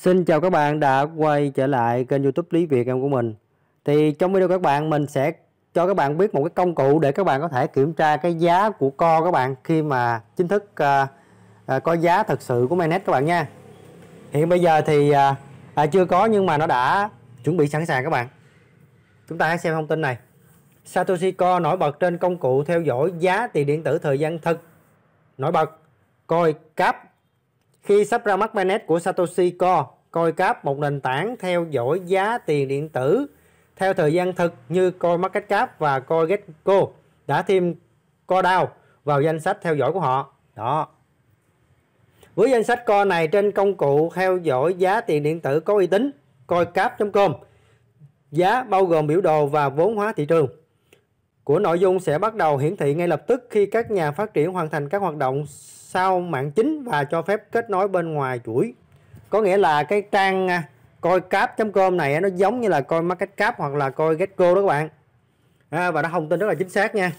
Xin chào các bạn đã quay trở lại kênh youtube Lý Việt em của mình Thì trong video các bạn mình sẽ cho các bạn biết một cái công cụ để các bạn có thể kiểm tra cái giá của co các bạn khi mà chính thức uh, uh, có giá thật sự của Mainnet các bạn nha Hiện bây giờ thì uh, uh, chưa có nhưng mà nó đã chuẩn bị sẵn sàng các bạn Chúng ta hãy xem thông tin này Satoshi Co nổi bật trên công cụ theo dõi giá tiền điện tử thời gian thực nổi bật coi cáp khi sắp ra mắt mainnet của Satoshi Core, CoinCap một nền tảng theo dõi giá tiền điện tử theo thời gian thực như CoinMarketCap và CoinGecko đã thêm CoinDAO vào danh sách theo dõi của họ. Đó. Với danh sách Coin này trên công cụ theo dõi giá tiền điện tử có uy tín, CoinCap.com, giá bao gồm biểu đồ và vốn hóa thị trường của nội dung sẽ bắt đầu hiển thị ngay lập tức khi các nhà phát triển hoàn thành các hoạt động sau mạng chính và cho phép kết nối bên ngoài chuỗi. Có nghĩa là cái trang à, coi cap.com này nó giống như là coi marketcap hoặc là coi getco đó các bạn. À, và nó thông tin rất là chính xác nha.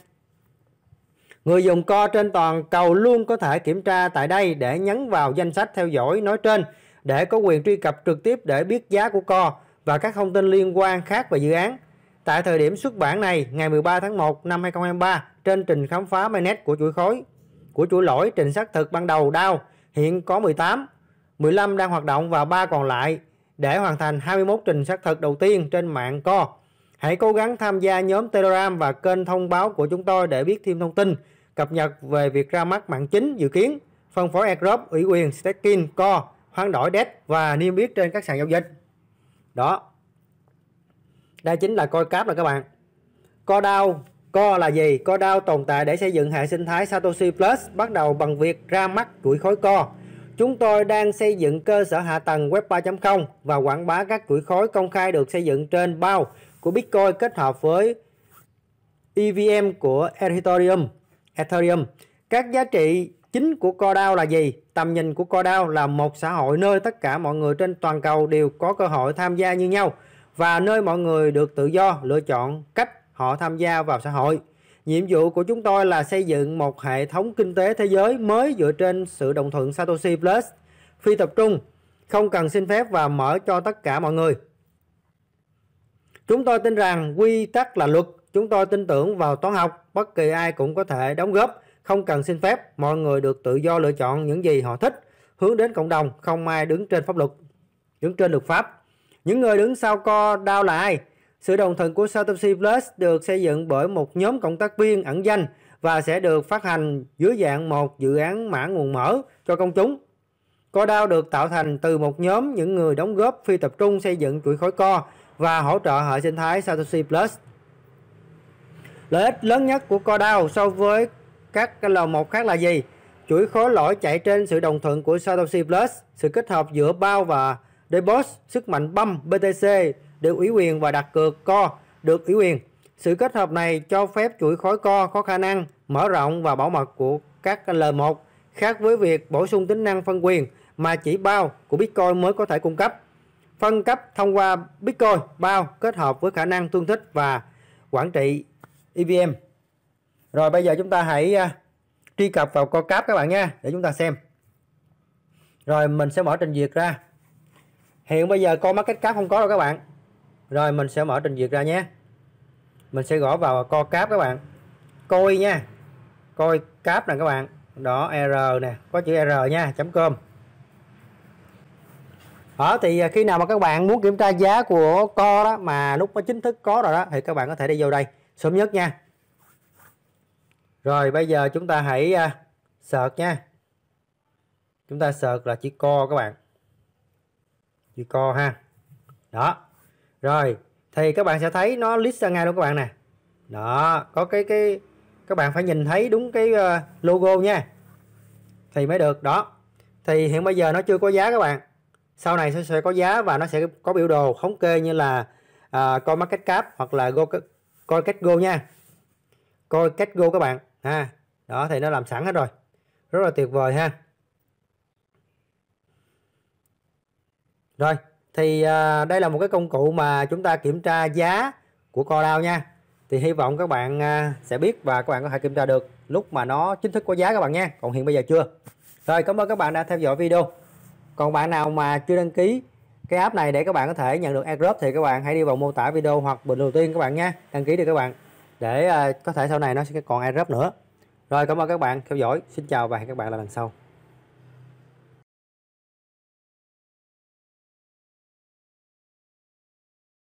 Người dùng co trên toàn cầu luôn có thể kiểm tra tại đây để nhấn vào danh sách theo dõi nói trên để có quyền truy cập trực tiếp để biết giá của co và các thông tin liên quan khác về dự án tại thời điểm xuất bản này ngày 13 tháng 1 năm 2023 trên trình khám phá mainnet của chuỗi khối của chuỗi lỗi trình xác thực ban đầu đau hiện có 18, 15 đang hoạt động và 3 còn lại để hoàn thành 21 trình xác thực đầu tiên trên mạng Co. Hãy cố gắng tham gia nhóm Telegram và kênh thông báo của chúng tôi để biết thêm thông tin, cập nhật về việc ra mắt mạng chính dự kiến, phân phối airdrop, ủy quyền, staking, Co, hoán đổi DEX và niêm yết trên các sàn giao dịch. Đó, đây chính là coi cáp rồi các bạn co đau co là gì co đau tồn tại để xây dựng hệ sinh thái satoshi plus bắt đầu bằng việc ra mắt chuỗi khối co chúng tôi đang xây dựng cơ sở hạ tầng web 3.0 và quảng bá các chuỗi khối công khai được xây dựng trên bao của bitcoin kết hợp với EVM của Ethereum. Ethereum. Các giá trị chính của CoreDAO là gì? Tầm nhìn của CoreDAO là một xã hội nơi tất cả mọi người trên toàn cầu đều có cơ hội tham gia như nhau và nơi mọi người được tự do lựa chọn cách họ tham gia vào xã hội. Nhiệm vụ của chúng tôi là xây dựng một hệ thống kinh tế thế giới mới dựa trên sự đồng thuận Satoshi Plus, phi tập trung, không cần xin phép và mở cho tất cả mọi người. Chúng tôi tin rằng quy tắc là luật, chúng tôi tin tưởng vào toán học, bất kỳ ai cũng có thể đóng góp, không cần xin phép, mọi người được tự do lựa chọn những gì họ thích, hướng đến cộng đồng, không ai đứng trên pháp luật, đứng trên luật pháp. Những người đứng sau co đao là ai? Sự đồng thuận của Satoshi Plus được xây dựng bởi một nhóm cộng tác viên ẩn danh và sẽ được phát hành dưới dạng một dự án mã nguồn mở cho công chúng. Co DAO được tạo thành từ một nhóm những người đóng góp phi tập trung xây dựng chuỗi khối co và hỗ trợ hệ sinh thái Satoshi Plus. Lợi ích lớn nhất của Co DAO so với các L1 khác là gì? Chuỗi khối lõi chạy trên sự đồng thuận của Satoshi Plus, sự kết hợp giữa bao và để boss sức mạnh băm BTC được ủy quyền và đặt cược co được ủy quyền. Sự kết hợp này cho phép chuỗi khối co có khả năng mở rộng và bảo mật của các L1 khác với việc bổ sung tính năng phân quyền mà chỉ bao của Bitcoin mới có thể cung cấp. Phân cấp thông qua Bitcoin bao kết hợp với khả năng tương thích và quản trị EVM. Rồi bây giờ chúng ta hãy à, truy cập vào co CoCap các bạn nha để chúng ta xem. Rồi mình sẽ mở trình duyệt ra hiện bây giờ co market cáp không có đâu các bạn rồi mình sẽ mở trình duyệt ra nhé mình sẽ gõ vào co cáp các bạn coi nha coi cáp nè các bạn đó r nè có chữ r nha chấm com ở thì khi nào mà các bạn muốn kiểm tra giá của co đó mà lúc nó chính thức có rồi đó thì các bạn có thể đi vô đây sớm nhất nha rồi bây giờ chúng ta hãy à, search nha chúng ta search là chữ co các bạn chữ co ha đó rồi thì các bạn sẽ thấy nó list ra ngay luôn các bạn nè đó có cái cái các bạn phải nhìn thấy đúng cái ờ, logo nha thì mới được đó thì hiện bây giờ nó chưa có giá các bạn sau này sẽ, sẽ có giá và nó sẽ có biểu đồ thống kê như là uh, coi market cap hoặc là go coi cách go nha coi cách go các bạn ha đó thì nó làm sẵn hết rồi rất là tuyệt vời ha Rồi, thì à, đây là một cái công cụ mà chúng ta kiểm tra giá của CoreDAO nha. Thì hy vọng các bạn à, sẽ biết và các bạn có thể kiểm tra được lúc mà nó chính thức có giá các bạn nha. Còn hiện bây giờ chưa. Rồi, cảm ơn các bạn đã theo dõi video. Còn bạn nào mà chưa đăng ký cái app này để các bạn có thể nhận được airdrop thì các bạn hãy đi vào mô tả video hoặc bình đầu tiên các bạn nha. Đăng ký đi các bạn để à, có thể sau này nó sẽ còn airdrop nữa. Rồi, cảm ơn các bạn theo dõi. Xin chào và hẹn các bạn lại lần sau.